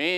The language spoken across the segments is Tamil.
මේ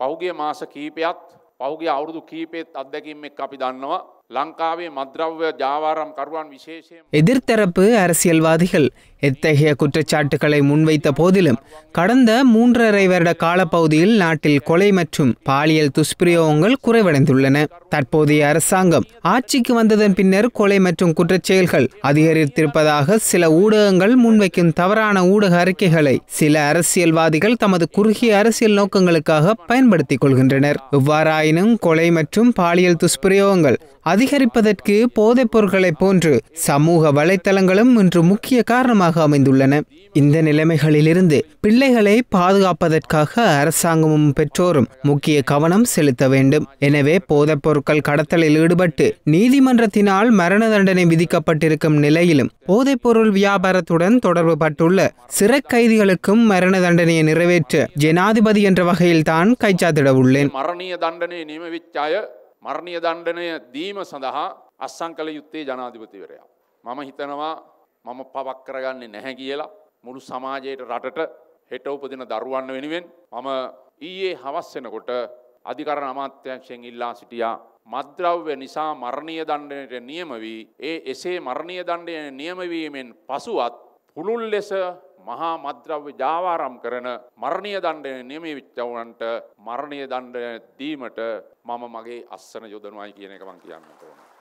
පෞගිය මාස කීපයත් පෞගිය අවුරුදු කීපෙත් අත්දැකීම් එක් අපි දන්නවා லங்காவே மத்ரவ்ய ஜாவாரம் கருவான் விசேஷம் எதிர்த்தரப்பு அரசியல்வாதிகள் எத்தகைய குற்றச்சாட்டுகளை முன்வைத்த போதிலும் கடந்த மூன்றரை வருட காலப்பகுதியில் நாட்டில் கொலை மற்றும் பாலியல் துஷ்பிரயோகங்கள் குறைவடைந்துள்ளன தற்போதைய அரசாங்கம் ஆட்சிக்கு வந்ததன் பின்னர் கொலை மற்றும் குற்றச்செயல்கள் அதிகரித்திருப்பதாக சில ஊடகங்கள் முன்வைக்கும் தவறான ஊடக அறிக்கைகளை சில அரசியல்வாதிகள் தமது குறுகிய அரசியல் நோக்கங்களுக்காக பயன்படுத்திக் கொள்கின்றனர் இவ்வாறாயினும் கொலை மற்றும் பாலியல் துஷ்பிரயோகங்கள் அதிகரிப்பதற்கு போதைப் பொருட்களைப் போன்று சமூக வலைத்தளங்களும் இன்று முக்கிய காரணமாக காரணமாக அமைந்துள்ளன இந்த நிலைமைகளிலிருந்து பிள்ளைகளை பாதுகாப்பதற்காக அரசாங்கமும் பெற்றோரும் முக்கிய கவனம் செலுத்த வேண்டும் எனவே போதைப் பொருட்கள் கடத்தலில் ஈடுபட்டு நீதிமன்றத்தினால் மரண தண்டனை விதிக்கப்பட்டிருக்கும் நிலையிலும் போதைப்பொருள் வியாபாரத்துடன் தொடர்பு பட்டுள்ள சிறை கைதிகளுக்கும் மரண தண்டனையை நிறைவேற்ற ஜனாதிபதி என்ற வகையில் தான் கைச்சாத்திட உள்ளேன் மரணிய தண்டனை மரணிய தீம சந்தகா அஸ்ஸாங்கலை யுத்தே ஜனாதிபதி வரையா மம ஹித்தனவா මම පවක් කරගන්නේ නැහැ කියලා මුළු සමාජයට රටට හෙට උපදින දරුවන් වෙනුවෙන් මම ඊයේ හවස් වෙනකොට අධිකරණ අමාත්‍යංශයෙන් ඉල්ලා සිටියා මද්ද්‍රව්‍ය නිසා මරණීය දණ්ඩනයට නියම වී ඒ එසේ මරණීය දණ්ඩය නියම වීමෙන් පසුවත් පුළුල් ලෙස මහා මද්ද්‍රව්‍ය ජාවාරම් කරන මරණීය දණ්ඩනය නියමිච්ච වුණන්ට මරණීය දණ්ඩනය දීමට මම මගේ අස්සන යොදනවායි කියන එක මම කියන්නට ඕනේ